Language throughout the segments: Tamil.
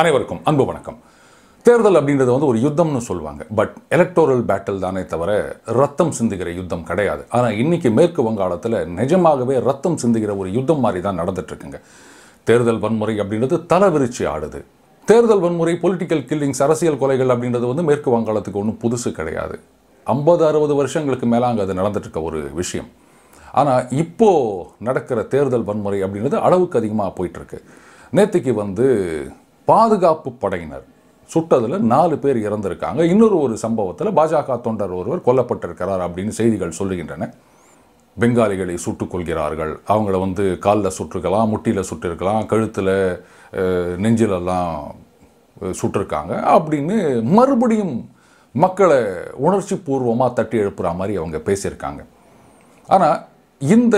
அனைவருக்கும் அன்பு வணக்கம் தேர்தல் அப்படின்றது வந்து ஒரு யுத்தம்னு சொல்லுவாங்க பட் எலக்டோரல் பேட்டில் தானே தவிர ரத்தம் சிந்துகிற யுத்தம் கிடையாது ஆனால் இன்றைக்கி மேற்கு வங்காளத்தில் நிஜமாகவே ரத்தம் சிந்துகிற ஒரு யுத்தம் மாதிரி தான் நடந்துட்டுருக்குங்க தேர்தல் வன்முறை அப்படின்றது தலைவிரிச்சு ஆடுது தேர்தல் வன்முறை பொலிட்டிக்கல் கில்லிங்ஸ் அரசியல் கொலைகள் அப்படின்றது வந்து மேற்கு வங்காளத்துக்கு ஒன்றும் புதுசு கிடையாது ஐம்பது அறுபது வருஷங்களுக்கு மேலே அங்கே அது நடந்துட்டுருக்க ஒரு விஷயம் ஆனால் இப்போது நடக்கிற தேர்தல் வன்முறை அப்படின்றது அளவுக்கு அதிகமாக போயிட்டுருக்கு நேற்றுக்கு வந்து பாதுகாப்பு படையினர் சுட்டதில் நாலு பேர் இறந்திருக்காங்க இன்னொரு ஒரு சம்பவத்தில் பாஜக தொண்டர் ஒருவர் கொல்லப்பட்டிருக்கிறார் அப்படின்னு செய்திகள் சொல்லுகின்றன பெங்காலிகளை சுட்டுக் கொள்கிறார்கள் அவங்கள வந்து காலில் சுட்டிருக்கலாம் முட்டியில் சுட்டிருக்கலாம் கழுத்தில் நெஞ்சிலெல்லாம் சுட்டிருக்காங்க அப்படின்னு மறுபடியும் மக்களை உணர்ச்சி பூர்வமாக தட்டி எழுப்புற மாதிரி அவங்க பேசியிருக்காங்க ஆனால் இந்த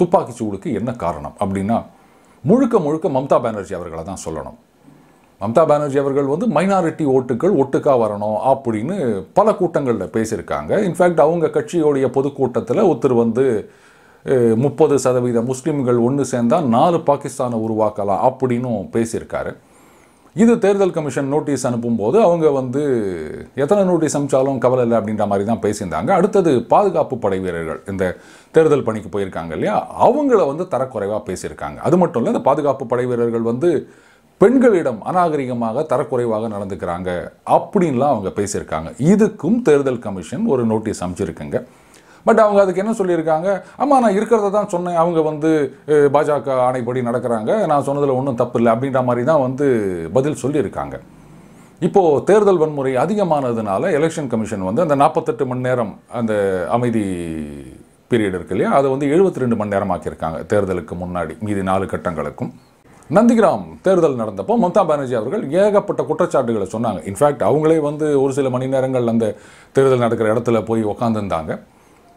துப்பாக்கி சூடுக்கு என்ன காரணம் அப்படின்னா முழுக்க முழுக்க மம்தா பானர்ஜி அவர்களை தான் சொல்லணும் மம்தா பானர்ஜி அவர்கள் வந்து மைனாரிட்டி ஓட்டுகள் ஒட்டுக்காக வரணும் அப்படின்னு பல கூட்டங்களில் பேசியிருக்காங்க இன்ஃபேக்ட் அவங்க கட்சியோடைய பொதுக்கூட்டத்தில் ஒருத்தர் வந்து முப்பது சதவீத முஸ்லீம்கள் ஒன்று சேர்ந்தால் நாலு பாகிஸ்தானை உருவாக்கலாம் அப்படின்னும் பேசியிருக்காரு இது தேர்தல் கமிஷன் நோட்டீஸ் அனுப்பும்போது அவங்க வந்து எத்தனை நோட்டீஸ் அனுப்பிச்சாலும் கவலை இல்லை அப்படின்ற மாதிரி தான் பேசியிருந்தாங்க அடுத்தது பாதுகாப்பு படை வீரர்கள் இந்த தேர்தல் பணிக்கு போயிருக்காங்க இல்லையா அவங்கள வந்து தரக்குறைவாக பேசியிருக்காங்க அது மட்டும் இல்லை இந்த பாதுகாப்பு படை வீரர்கள் வந்து பெண்களிடம் அநாகரிகமாக தரக்குறைவாக நடந்துக்கிறாங்க அப்படின்லாம் அவங்க பேசியிருக்காங்க இதுக்கும் தேர்தல் கமிஷன் ஒரு நோட்டீஸ் அமைச்சிருக்குங்க பட் அவங்க அதுக்கு என்ன சொல்லியிருக்காங்க ஆமாம் நான் இருக்கிறத தான் சொன்னேன் அவங்க வந்து பாஜக ஆணைப்படி நடக்கிறாங்க நான் சொன்னதில் ஒன்றும் தப்பு இல்லை அப்படின்ற மாதிரி தான் வந்து பதில் சொல்லியிருக்காங்க இப்போது தேர்தல் வன்முறை அதிகமானதுனால எலெக்ஷன் கமிஷன் வந்து அந்த நாற்பத்தெட்டு மணி நேரம் அந்த அமைதி பீரியட் இருக்கு இல்லையா அதை வந்து எழுபத்தி ரெண்டு மணி நேரம் ஆக்கியிருக்காங்க தேர்தலுக்கு முன்னாடி மீதி நாலு கட்டங்களுக்கும் நந்திகிராம் தேர்தல் நடந்தப்போ மம்தா பானர்ஜி அவர்கள் ஏகப்பட்ட குற்றச்சாட்டுகளை சொன்னாங்க இன்ஃபேக்ட் அவங்களே வந்து ஒரு சில மணி நேரங்கள் அந்த தேர்தல் நடக்கிற இடத்துல போய் உக்காந்துருந்தாங்க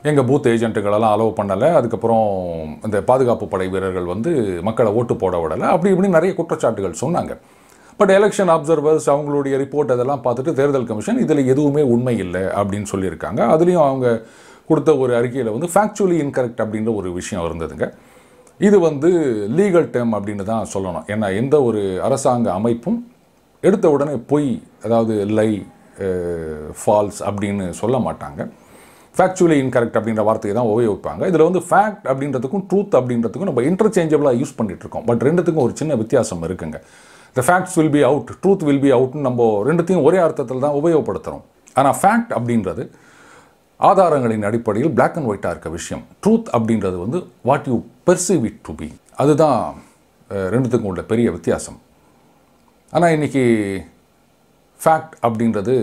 எங்கள் பூத் ஏஜென்ட்டுகளெல்லாம் அலோவ் பண்ணலை அதுக்கப்புறம் இந்த பாதுகாப்பு படை வீரர்கள் வந்து மக்களை ஓட்டு போட விடலை அப்படி இப்படின்னு நிறைய குற்றச்சாட்டுகள் சொன்னாங்க பட் எலெக்ஷன் அப்சர்வர்ஸ் அவங்களுடைய ரிப்போர்ட் அதெல்லாம் பார்த்துட்டு தேர்தல் கமிஷன் இதில் எதுவுமே உண்மை இல்லை அப்படின்னு சொல்லியிருக்காங்க அதுலேயும் அவங்க கொடுத்த ஒரு அறிக்கையில் வந்து ஃபேக்சுவலி இன்கரெக்ட் அப்படின்ற ஒரு விஷயம் இருந்ததுங்க இது வந்து லீகல் டேம் அப்படின்னு தான் சொல்லணும் ஏன்னா எந்த ஒரு அரசாங்க அமைப்பும் எடுத்த உடனே பொய் அதாவது லை ஃபால்ஸ் அப்படின்னு சொல்ல மாட்டாங்க ஃபேக்சுவலி இன்கரெக்ட் அப்படின்ற வார்த்தையை தான் உபயோகிப்பாங்க இதில் வந்து ஃபேக்ட் அப்படின்றதுக்கும் ட்ரூத் அப்படின்றதுக்கும் நம்ம இன்டர்ச்சேஞ்சபிளாக யூஸ் பண்ணிகிட்டு இருக்கோம் பட் ரெண்டுத்துக்கும் ஒரு சின்ன வித்தியாசம் இருக்குங்க the facts will be out truth will be அவுட்னு நம்ம ரெண்டுத்தையும் ஒரே அர்த்தத்தில் தான் உபயோகப்படுத்துகிறோம் ஆனால் ஃபேக்ட் அப்படின்றது ஆதாரங்களின் அடிப்படையில் பிளாக் அண்ட் ஒயிட்டாக இருக்க விஷயம் ட்ரூத் அப்படின்றது வந்து what you perceive it to be அதுதான் ரெண்டுத்துக்கும் உள்ள பெரிய வித்தியாசம் ஆனால் இன்றைக்கி ஃபேக்ட் அப்படின்றது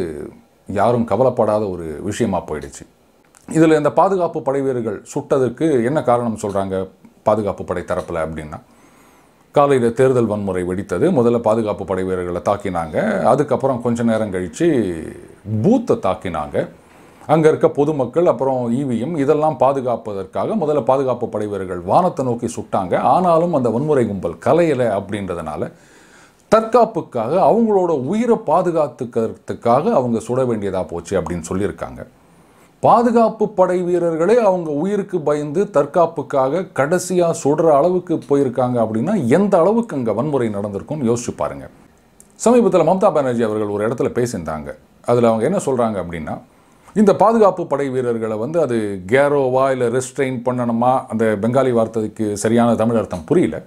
யாரும் கவலைப்படாத ஒரு விஷயமாக போயிடுச்சு இதில் இந்த பாதுகாப்பு படை வீரர்கள் சுட்டதற்கு என்ன காரணம் சொல்கிறாங்க பாதுகாப்பு படை தரப்பில் அப்படின்னா காலையில் தேர்தல் வன்முறை வெடித்தது முதல்ல பாதுகாப்பு படை வீரர்களை தாக்கினாங்க அதுக்கப்புறம் கொஞ்ச நேரம் கழித்து பூத்தை தாக்கினாங்க அங்கே இருக்க பொதுமக்கள் அப்புறம் ஈவிஎம் இதெல்லாம் பாதுகாப்பதற்காக முதல்ல பாதுகாப்பு படை வீரர்கள் வானத்தை நோக்கி சுட்டாங்க ஆனாலும் அந்த வன்முறை கும்பல் கலையலை அப்படின்றதுனால தற்காப்புக்காக அவங்களோட உயிரை பாதுகாத்துக்கிறதுக்காக அவங்க சுட வேண்டியதாக போச்சு அப்படின்னு சொல்லியிருக்காங்க பாதுகாப்பு படை வீரர்களே அவங்க உயிருக்கு பயந்து தற்காப்புக்காக கடைசியாக சுடுற அளவுக்கு போயிருக்காங்க அப்படின்னா எந்த அளவுக்கு அங்கே வன்முறை நடந்திருக்கும்னு யோசிச்சு பாருங்கள் சமீபத்தில் மம்தா பானர்ஜி அவர்கள் ஒரு இடத்துல பேசியிருந்தாங்க அதில் அவங்க என்ன சொல்கிறாங்க அப்படின்னா இந்த பாதுகாப்பு படை வீரர்களை வந்து அது கேரோவா இல்லை ரெஸ்ட்ரெயின் பண்ணணுமா அந்த பெங்காலி வார்த்தைக்கு சரியான தமிழ் அர்த்தம் புரியல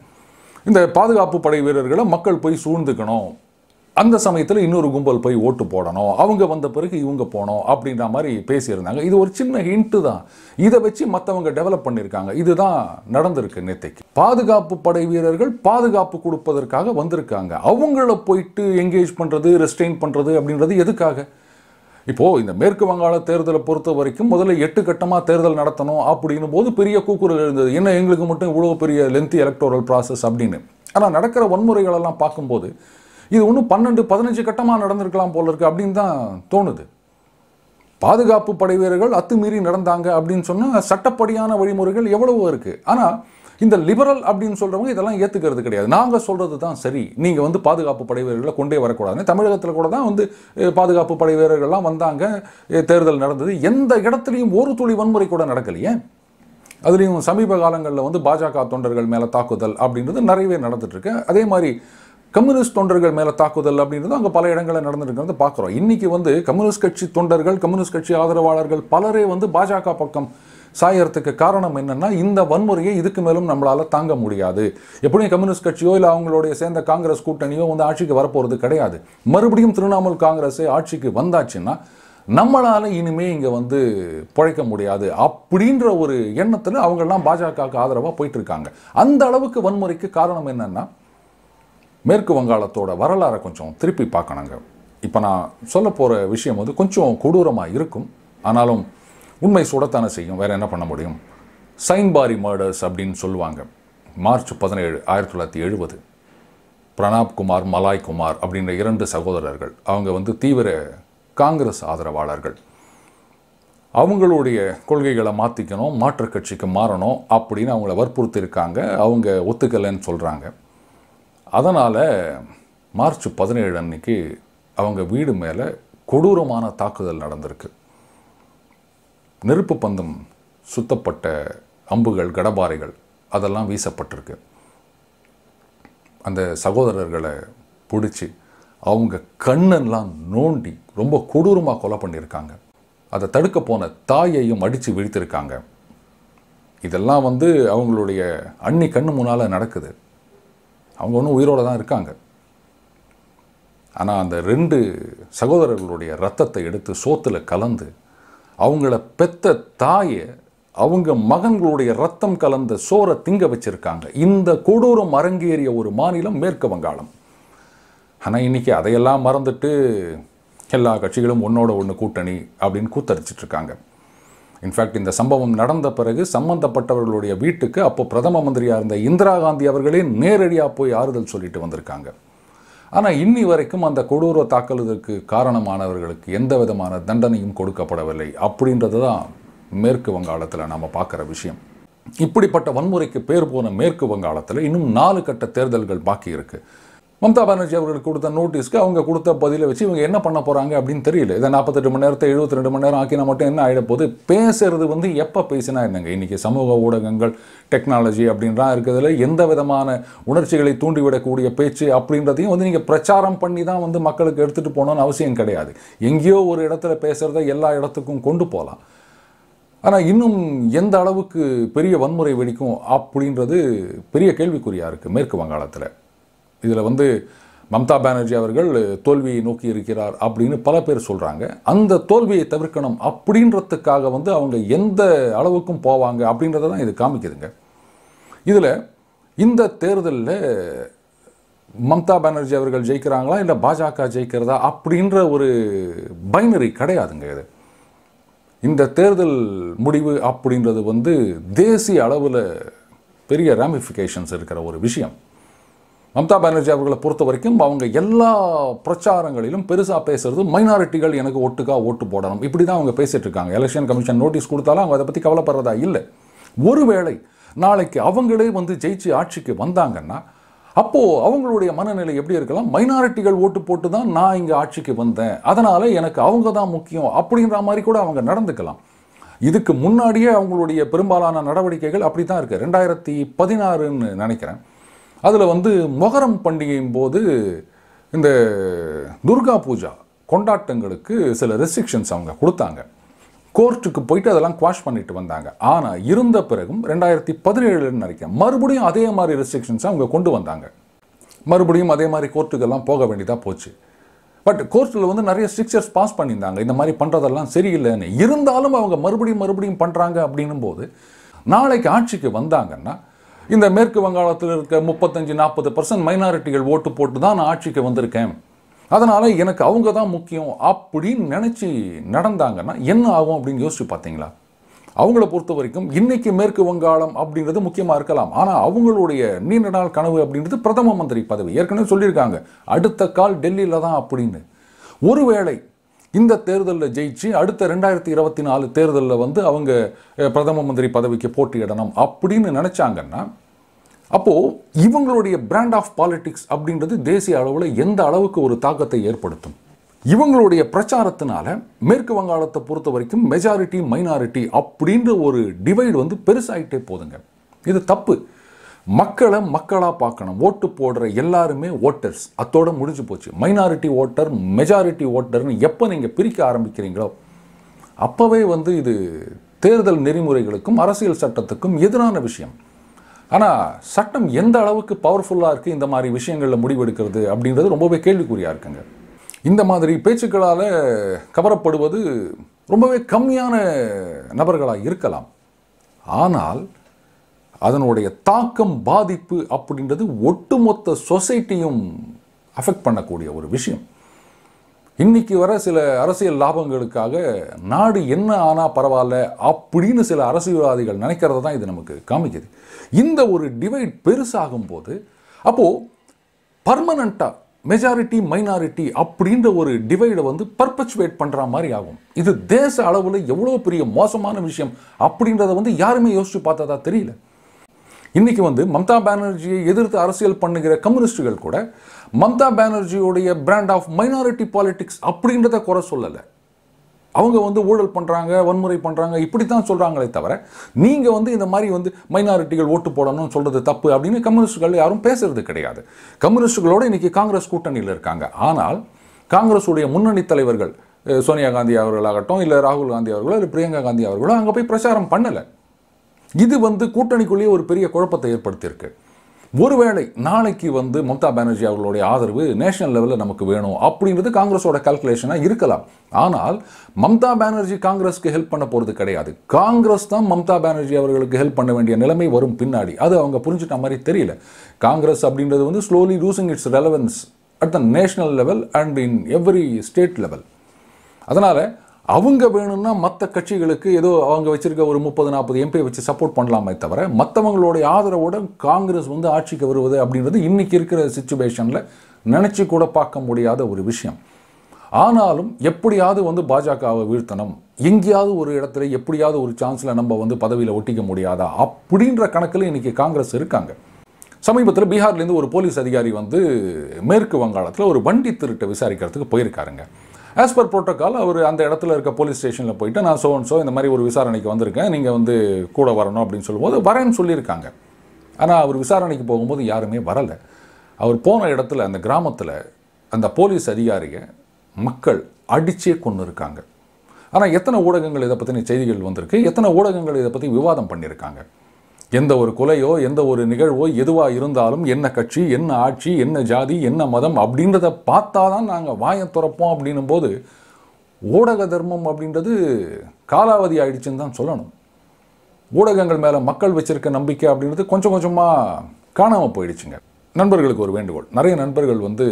இந்த பாதுகாப்பு படை வீரர்களை மக்கள் போய் சூழ்ந்துக்கணும் அந்த சமயத்தில் இன்னொரு கும்பல் போய் ஓட்டு போடணும் அவங்க வந்த பிறகு இவங்க போனோம் அப்படின்ற மாதிரி பேசியிருந்தாங்க இது ஒரு சின்ன ஹிண்ட்டு தான் இதை வச்சு மற்றவங்க டெவலப் பண்ணியிருக்காங்க இதுதான் நடந்திருக்கு நேத்தைக்கு பாதுகாப்பு படை வீரர்கள் பாதுகாப்பு கொடுப்பதற்காக வந்திருக்காங்க அவங்கள போயிட்டு என்கேஜ் பண்ணுறது ரெஸ்டெயின் பண்ணுறது அப்படின்றது எதுக்காக இப்போது இந்த மேற்கு வங்காள தேர்தலை பொறுத்த வரைக்கும் முதல்ல எட்டு கட்டமாக தேர்தல் நடத்தணும் அப்படின்னும் போது பெரிய கூக்குரல் இருந்தது என்ன எங்களுக்கு மட்டும் இவ்வளோ பெரிய லென்த்தி எலக்டோரல் ப்ராசஸ் அப்படின்னு ஆனால் நடக்கிற வன்முறைகளெல்லாம் பார்க்கும்போது இது ஒன்றும் பன்னெண்டு பதினஞ்சு கட்டமாக நடந்திருக்கலாம் போல இருக்கு அப்படின்னு தான் தோணுது பாதுகாப்பு படை வீரர்கள் அத்துமீறி நடந்தாங்க அப்படின்னு சொன்னால் சட்டப்படியான வழிமுறைகள் எவ்வளவோ இருக்குது ஆனால் இந்த லிபரல் அப்படின்னு சொல்கிறவங்க இதெல்லாம் ஏற்றுக்கிறது கிடையாது நாங்கள் சொல்கிறது தான் சரி நீங்கள் வந்து பாதுகாப்பு படை வீரர்களை கொண்டே வரக்கூடாதுன்னு தமிழகத்தில் கூட தான் வந்து பாதுகாப்பு படை வீரர்கள்லாம் வந்தாங்க தேர்தல் நடந்தது எந்த இடத்துலையும் ஒரு துளி வன்முறை கூட நடக்கலையே அதுலேயும் சமீப காலங்களில் வந்து பாஜக தொண்டர்கள் மேலே தாக்குதல் அப்படின்றது நிறையவே நடந்துட்டுருக்கு அதே மாதிரி கம்யூனிஸ்ட் தொண்டர்கள் மேலே தாக்குதல் அப்படின்றது அங்கே பல இடங்களில் நடந்துருக்கிறது பார்க்குறோம் இன்றைக்கி வந்து கம்யூனிஸ்ட் கட்சி தொண்டர்கள் கம்யூனிஸ்ட் கட்சி ஆதரவாளர்கள் பலரே வந்து பாஜக பக்கம் சாயறதுக்கு காரணம் என்னென்னா இந்த வன்முறையை இதுக்கு மேலும் நம்மளால் தாங்க முடியாது எப்படியும் கம்யூனிஸ்ட் கட்சியோ இல்லை அவங்களுடைய சேர்ந்த காங்கிரஸ் கூட்டணியோ வந்து ஆட்சிக்கு வரப்போகிறது கிடையாது மறுபடியும் திரிணாமுல் காங்கிரஸ் ஆட்சிக்கு வந்தாச்சுன்னா நம்மளால் இனிமே இங்கே வந்து பிழைக்க முடியாது அப்படின்ற ஒரு எண்ணத்தில் அவங்கெல்லாம் பாஜகவுக்கு ஆதரவாக போயிட்டுருக்காங்க அந்த அளவுக்கு வன்முறைக்கு காரணம் என்னென்னா மேற்கு வங்காளத்தோட வரலாறை கொஞ்சம் திருப்பி பார்க்கணுங்க இப்போ நான் சொல்ல போகிற விஷயம் வந்து கொஞ்சம் கொடூரமாக இருக்கும் ஆனாலும் உண்மை சுடத்தானே செய்யும் வேறு என்ன பண்ண முடியும் சைன்பாரி மர்டர்ஸ் அப்படின்னு சொல்லுவாங்க மார்ச் பதினேழு ஆயிரத்தி தொள்ளாயிரத்தி எழுபது பிரணாப் குமார் மலாய் குமார் அப்படின்ற இரண்டு சகோதரர்கள் அவங்க வந்து தீவிர காங்கிரஸ் ஆதரவாளர்கள் அவங்களுடைய கொள்கைகளை மாற்றிக்கணும் மாற்றுக் கட்சிக்கு மாறணும் அப்படின்னு அவங்கள வற்புறுத்தியிருக்காங்க அவங்க ஒத்துக்கலைன்னு சொல்கிறாங்க அதனால் மார்ச் பதினேழு அன்னைக்கு அவங்க வீடு மேலே கொடூரமான தாக்குதல் நடந்திருக்கு நெருப்பு பந்தம் சுத்தப்பட்ட அம்புகள் கடபாறைகள் அதெல்லாம் வீசப்பட்டிருக்கு அந்த சகோதரர்களை பிடிச்சி அவங்க கண்ணெல்லாம் நோண்டி ரொம்ப கொடூரமாக கொலை பண்ணியிருக்காங்க அதை தடுக்க போன தாயையும் அடித்து வீழ்த்திருக்காங்க இதெல்லாம் வந்து அவங்களுடைய அன்னி கண்ணு முன்னால் நடக்குது அவங்க ஒன்றும் உயிரோடு தான் இருக்காங்க ஆனால் அந்த ரெண்டு சகோதரர்களுடைய ரத்தத்தை எடுத்து சோத்தில் கலந்து அவங்கள பெத்த தாயை அவங்க மகன்களுடைய ரத்தம் கலந்த சோரை திங்க வச்சுருக்காங்க இந்த கொடூரம் அரங்கேறிய ஒரு மாநிலம் மேற்கு வங்காளம் ஆனால் இன்றைக்கி அதையெல்லாம் மறந்துட்டு எல்லா கட்சிகளும் ஒன்றோட ஒன்று கூட்டணி அப்படின்னு கூத்தரிச்சிட்ருக்காங்க இன்ஃபேக்ட் இந்த சம்பவம் நடந்த பிறகு சம்பந்தப்பட்டவர்களுடைய வீட்டுக்கு அப்போ பிரதம மந்திரியாக இருந்த இந்திரா காந்தி அவர்களே நேரடியாக போய் ஆறுதல் சொல்லிட்டு வந்திருக்காங்க ஆனால் இன்னி வரைக்கும் அந்த கொடூர தாக்குதலுக்கு காரணமானவர்களுக்கு எந்த விதமான தண்டனையும் கொடுக்கப்படவில்லை அப்படின்றது தான் மேற்கு வங்காளத்தில் நாம் பார்க்குற விஷயம் இப்படிப்பட்ட வன்முறைக்கு பேர் போன மேற்கு வங்காளத்தில் இன்னும் நாலு கட்ட தேர்தல்கள் பாக்கி இருக்குது மம்தா பானர்ஜி அவர்களுக்கு கொடுத்த நோட்டீஸ்க்கு அவங்க கொடுத்த பதிலை வச்சு இவங்க என்ன பண்ண போகிறாங்க அப்படின்னு தெரியல இதை நாற்பத்தெட்டு மணி நேரத்தை எழுபத்தி ரெண்டு மணி நேரம் ஆக்கினா மட்டும் என்ன ஆகிடப்போது பேசுறது வந்து எப்போ பேசினா என்னங்க இன்றைக்கி சமூக ஊடகங்கள் டெக்னாலஜி அப்படின்றா இருக்கிறதுல எந்த விதமான உணர்ச்சிகளை தூண்டிவிடக்கூடிய பேச்சு அப்படின்றதையும் வந்து நீங்கள் பிரச்சாரம் பண்ணி தான் வந்து மக்களுக்கு எடுத்துகிட்டு போகணும்னு அவசியம் கிடையாது எங்கேயோ ஒரு இடத்துல பேசுகிறத எல்லா இடத்துக்கும் கொண்டு போகலாம் ஆனால் இன்னும் எந்த அளவுக்கு பெரிய வன்முறை வெடிக்கும் அப்படின்றது பெரிய கேள்விக்குறியாக இருக்குது மேற்கு வங்காளத்தில் இதில் வந்து மம்தா பானர்ஜி அவர்கள் தோல்வியை நோக்கி இருக்கிறார் அப்படின்னு பல பேர் சொல்கிறாங்க அந்த தோல்வியை தவிர்க்கணும் அப்படின்றதுக்காக வந்து அவங்க எந்த அளவுக்கும் போவாங்க அப்படின்றத தான் இது காமிக்குதுங்க இதில் இந்த தேர்தலில் மம்தா பானர்ஜி அவர்கள் ஜெயிக்கிறாங்களா இல்லை பாஜக ஜெயிக்கிறதா அப்படின்ற ஒரு பைனரி கிடையாதுங்க இது இந்த தேர்தல் முடிவு அப்படின்றது வந்து தேசிய அளவில் பெரிய ராமிஃபிகேஷன்ஸ் இருக்கிற ஒரு விஷயம் மம்தா பானர்ஜி அவர்களை பொறுத்த வரைக்கும் அவங்க எல்லா பிரச்சாரங்களிலும் பெருசாக பேசுறது மைனாரிட்டிகள் எனக்கு ஒட்டுக்கா ஓட்டு போடணும் இப்படி தான் அவங்க பேசிட்டு இருக்காங்க எலெக்ஷன் கமிஷன் நோட்டீஸ் கொடுத்தாலும் அவங்க அதை பற்றி கவலைப்படுறதா இல்லை ஒருவேளை நாளைக்கு அவங்களே வந்து ஜெயிச்சு ஆட்சிக்கு வந்தாங்கன்னா அப்போது அவங்களுடைய மனநிலை எப்படி இருக்கலாம் மைனாரிட்டிகள் ஓட்டு போட்டு தான் நான் இங்கே ஆட்சிக்கு வந்தேன் அதனால் எனக்கு அவங்க தான் முக்கியம் அப்படின்ற மாதிரி கூட அவங்க நடந்துக்கலாம் இதுக்கு முன்னாடியே அவங்களுடைய பெரும்பாலான நடவடிக்கைகள் அப்படி தான் இருக்குது ரெண்டாயிரத்தி பதினாறுன்னு நினைக்கிறேன் அதில் வந்து மொகரம் பண்டிகையின் போது இந்த துர்கா பூஜா கொண்டாட்டங்களுக்கு சில ரெஸ்ட்ரிக்ஷன்ஸ் அவங்க கொடுத்தாங்க கோர்ட்டுக்கு போயிட்டு அதெல்லாம் குவாஷ் பண்ணிட்டு வந்தாங்க ஆனால் இருந்த பிறகும் ரெண்டாயிரத்தி பதினேழுன்னு நினைக்கிறேன் மறுபடியும் அதே மாதிரி ரெஸ்ட்ரிக்ஷன்ஸ் அவங்க கொண்டு வந்தாங்க மறுபடியும் அதே மாதிரி கோர்ட்டுக்கெல்லாம் போக வேண்டியதாக போச்சு பட் கோர்ட்டில் வந்து நிறைய ஸ்ட்ரிக்சர்ஸ் பாஸ் பண்ணியிருந்தாங்க இந்த மாதிரி பண்ணுறதெல்லாம் சரியில்லைன்னு இருந்தாலும் அவங்க மறுபடியும் மறுபடியும் பண்ணுறாங்க அப்படின்னும் போது நாளைக்கு ஆட்சிக்கு வந்தாங்கன்னா இந்த மேற்கு வங்காளத்தில் இருக்க முப்பத்தஞ்சு நாற்பது பர்சன்ட் மைனாரிட்டிகள் ஓட்டு போட்டு தான் நான் ஆட்சிக்கு வந்திருக்கேன் அதனால் எனக்கு அவங்க தான் முக்கியம் அப்படின்னு நினச்சி நடந்தாங்கன்னா என்ன ஆகும் அப்படின்னு யோசிச்சு பார்த்தீங்களா அவங்கள பொறுத்த வரைக்கும் இன்னைக்கு மேற்கு வங்காளம் அப்படின்றது முக்கியமாக இருக்கலாம் ஆனால் அவங்களுடைய நீண்ட நாள் கனவு அப்படின்றது பிரதம மந்திரி பதவி ஏற்கனவே சொல்லியிருக்காங்க அடுத்த கால் டெல்லியில் தான் அப்படின்னு ஒருவேளை இந்த தேர்தலில் ஜெயிச்சு அடுத்த ரெண்டாயிரத்தி இருபத்தி நாலு தேர்தலில் வந்து அவங்க பிரதம மந்திரி பதவிக்கு போட்டியிடணும் அப்படின்னு நினச்சாங்கன்னா அப்போது இவங்களுடைய பிராண்ட் ஆஃப் பாலிட்டிக்ஸ் அப்படின்றது தேசிய அளவில் எந்த அளவுக்கு ஒரு தாக்கத்தை ஏற்படுத்தும் இவங்களுடைய பிரச்சாரத்தினால மேற்கு வங்காளத்தை பொறுத்த வரைக்கும் மெஜாரிட்டி மைனாரிட்டி அப்படின்ற ஒரு டிவைடு வந்து பெருசாகிட்டே போதுங்க இது தப்பு மக்களை மக்களாக பார்க்கணும் ஓட்டு போடுற எல்லாருமே ஓட்டர்ஸ் அத்தோடு முடிஞ்சு போச்சு மைனாரிட்டி ஓட்டர் மெஜாரிட்டி ஓட்டர்னு எப்போ நீங்கள் பிரிக்க ஆரம்பிக்கிறீங்களோ அப்போவே வந்து இது தேர்தல் நெறிமுறைகளுக்கும் அரசியல் சட்டத்துக்கும் எதிரான விஷயம் ஆனால் சட்டம் எந்த அளவுக்கு பவர்ஃபுல்லாக இருக்குது இந்த மாதிரி விஷயங்களில் முடிவெடுக்கிறது அப்படின்றது ரொம்பவே கேள்விக்குறியாக இருக்குங்க இந்த மாதிரி பேச்சுக்களால் கவரப்படுவது ரொம்பவே கம்மியான நபர்களாக இருக்கலாம் ஆனால் அதனுடைய தாக்கம் பாதிப்பு அப்படின்றது ஒட்டுமொத்த சொசைட்டியும் அஃபெக்ட் பண்ணக்கூடிய ஒரு விஷயம் இன்றைக்கி வர சில அரசியல் லாபங்களுக்காக நாடு என்ன ஆனால் பரவாயில்ல அப்படின்னு சில அரசியல்வாதிகள் நினைக்கிறத தான் இது நமக்கு காமிக்குது இந்த ஒரு டிவைட் பெருசாகும் போது அப்போது பர்மனண்ட்டாக மெஜாரிட்டி மைனாரிட்டி அப்படின்ற ஒரு டிவைடை வந்து பர்பச்சுவேட் பண்ணுற மாதிரி ஆகும் இது தேச அளவில் எவ்வளோ பெரிய மோசமான விஷயம் அப்படின்றத வந்து யாருமே யோசித்து பார்த்ததா தெரியல இன்றைக்கி வந்து மம்தா பானர்ஜியை எதிர்த்து அரசியல் பண்ணுகிற கம்யூனிஸ்டுகள் கூட மம்தா பானர்ஜியோடைய பிராண்ட் ஆஃப் மைனாரிட்டி பாலிட்டிக்ஸ் அப்படின்றத குறை சொல்லலை அவங்க வந்து ஊழல் பண்ணுறாங்க வன்முறை பண்ணுறாங்க இப்படி தான் சொல்கிறாங்களே தவிர நீங்கள் வந்து இந்த மாதிரி வந்து மைனாரிட்டிகள் ஓட்டு போடணும்னு சொல்கிறது தப்பு அப்படின்னு கம்யூனிஸ்டுகள் யாரும் பேசுறது கிடையாது கம்யூனிஸ்டுகளோடு இன்றைக்கி காங்கிரஸ் கூட்டணியில் இருக்காங்க ஆனால் காங்கிரஸுடைய முன்னணி தலைவர்கள் சோனியா காந்தி அவர்களாகட்டும் இல்லை ராகுல் காந்தி அவர்களோ இல்லை பிரியங்கா காந்தி அவர்களோ அங்கே போய் பிரச்சாரம் பண்ணலை இது வந்து கூட்டணிக்குள்ளேயே ஒரு பெரிய குழப்பத்தை ஏற்படுத்தியிருக்கு ஒருவேளை நாளைக்கு வந்து மம்தா பானர்ஜி அவர்களுடைய ஆதரவு நேஷனல் லெவலில் நமக்கு வேணும் அப்படின்றது காங்கிரஸோட கால்குலேஷனாக இருக்கலாம் ஆனால் மம்தா பானர்ஜி காங்கிரஸ்க்கு ஹெல்ப் பண்ண போகிறது கிடையாது காங்கிரஸ் தான் மம்தா பானர்ஜி அவர்களுக்கு ஹெல்ப் பண்ண வேண்டிய நிலைமை வரும் பின்னாடி அது அவங்க புரிஞ்சுட்ட மாதிரி தெரியல காங்கிரஸ் அப்படின்றது வந்து slowly losing its relevance at the national level and in every state level அதனால் அவங்க வேணும்னா மற்ற கட்சிகளுக்கு ஏதோ அவங்க வச்சுருக்க ஒரு முப்பது நாற்பது எம்பி வச்சு சப்போர்ட் பண்ணலாமே தவிர மற்றவங்களுடைய ஆதரவுடன் காங்கிரஸ் வந்து ஆட்சிக்கு வருவது அப்படின்றது இன்றைக்கி இருக்கிற சுச்சுவேஷனில் நினச்சி கூட பார்க்க முடியாத ஒரு விஷயம் ஆனாலும் எப்படியாவது வந்து பாஜகவை வீழ்த்தணும் எங்கேயாவது ஒரு இடத்துல எப்படியாவது ஒரு சான்ஸில் நம்ம வந்து பதவியில் ஒட்டிக்க முடியாதா அப்படின்ற கணக்கில் இன்றைக்கி காங்கிரஸ் இருக்காங்க சமீபத்தில் பீகார்லேருந்து ஒரு போலீஸ் அதிகாரி வந்து மேற்கு வங்காளத்தில் ஒரு வண்டி திருட்டை விசாரிக்கிறதுக்கு போயிருக்காருங்க ஆஸ் பர் ப்ரோட்டோக்கால் அவர் அந்த இடத்துல இருக்க போலீஸ் ஸ்டேஷனில் போயிட்டு நான் சோன் சோ இந்த மாதிரி ஒரு விசாரணைக்கு வந்திருக்கேன் நீங்கள் வந்து கூட வரணும் அப்படின்னு சொல்லும்போது வரேன்னு சொல்லியிருக்காங்க ஆனால் அவர் விசாரணைக்கு போகும்போது யாருமே வரலை அவர் போன இடத்துல அந்த கிராமத்தில் அந்த போலீஸ் அதிகாரியை மக்கள் அடிச்சே கொண்டு இருக்காங்க ஆனால் எத்தனை ஊடகங்கள் இதை பற்றின செய்திகள் வந்திருக்கு எத்தனை ஊடகங்கள் இதை பற்றி விவாதம் பண்ணியிருக்காங்க எந்த ஒரு கொலையோ எந்த ஒரு நிகழ்வோ எதுவாக இருந்தாலும் என்ன கட்சி என்ன ஆட்சி என்ன ஜாதி என்ன மதம் அப்படின்றத பார்த்தா தான் நாங்கள் வாயம் துறப்போம் அப்படின்னும் போது ஊடக தர்மம் அப்படின்றது காலாவதி ஆயிடுச்சுன்னு தான் சொல்லணும் ஊடகங்கள் மேலே மக்கள் வச்சிருக்க நம்பிக்கை அப்படின்றது கொஞ்சம் கொஞ்சமாக காணாமல் போயிடுச்சுங்க நண்பர்களுக்கு ஒரு வேண்டுகோள் நிறைய நண்பர்கள் வந்து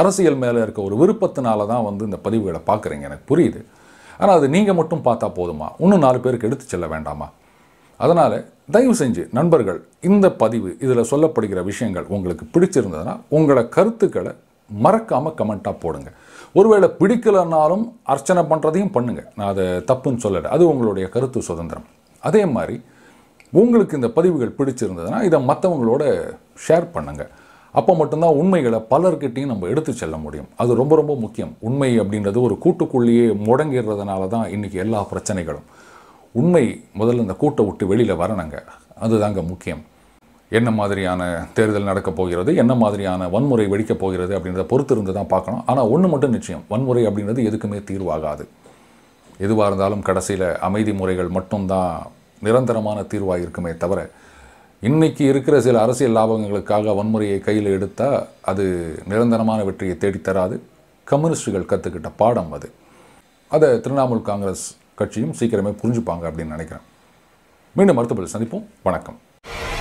அரசியல் மேலே இருக்க ஒரு விருப்பத்தினால தான் வந்து இந்த பதிவுகளை பார்க்குறீங்க எனக்கு புரியுது ஆனால் அது நீங்கள் மட்டும் பார்த்தா போதுமா இன்னும் நாலு பேருக்கு எடுத்து செல்ல வேண்டாமா அதனால் தயவு செஞ்சு நண்பர்கள் இந்த பதிவு இதில் சொல்லப்படுகிற விஷயங்கள் உங்களுக்கு பிடிச்சிருந்ததுன்னா உங்களை கருத்துக்களை மறக்காமல் கமெண்ட்டாக போடுங்க ஒருவேளை பிடிக்கலைன்னாலும் அர்ச்சனை பண்ணுறதையும் பண்ணுங்கள் நான் அதை தப்புன்னு சொல்லலை அது உங்களுடைய கருத்து சுதந்திரம் அதே மாதிரி உங்களுக்கு இந்த பதிவுகள் பிடிச்சிருந்ததுன்னா இதை மற்றவங்களோட ஷேர் பண்ணுங்கள் அப்போ மட்டும்தான் உண்மைகளை பலர்கிட்டையும் நம்ம எடுத்து செல்ல முடியும் அது ரொம்ப ரொம்ப முக்கியம் உண்மை அப்படின்றது ஒரு கூட்டுக்குள்ளேயே முடங்கிடுறதுனால தான் இன்றைக்கி எல்லா பிரச்சனைகளும் உண்மை முதல்ல இந்த கூட்டை விட்டு வெளியில் வரணுங்க அதுதாங்க முக்கியம் என்ன மாதிரியான தேர்தல் நடக்கப் போகிறது என்ன மாதிரியான வன்முறை வெடிக்கப் போகிறது அப்படின்றத பொறுத்து இருந்து தான் பார்க்கணும் ஆனால் ஒன்று மட்டும் நிச்சயம் வன்முறை அப்படின்றது எதுக்குமே தீர்வாகாது எதுவாக இருந்தாலும் கடைசியில் அமைதி முறைகள் மட்டும்தான் நிரந்தரமான தீர்வாக இருக்குமே தவிர இன்றைக்கி இருக்கிற சில அரசியல் லாபங்களுக்காக வன்முறையை கையில் எடுத்தால் அது நிரந்தரமான வெற்றியை தேடித்தராது கம்யூனிஸ்டுகள் கற்றுக்கிட்ட பாடம் அது அதை திரிணாமுல் காங்கிரஸ் கட்சியும் சீக்கிரமே புரிஞ்சுப்பாங்க அப்படின்னு நினைக்கிறேன் மீண்டும் மருத்துவர்கள் சந்திப்போம் வணக்கம்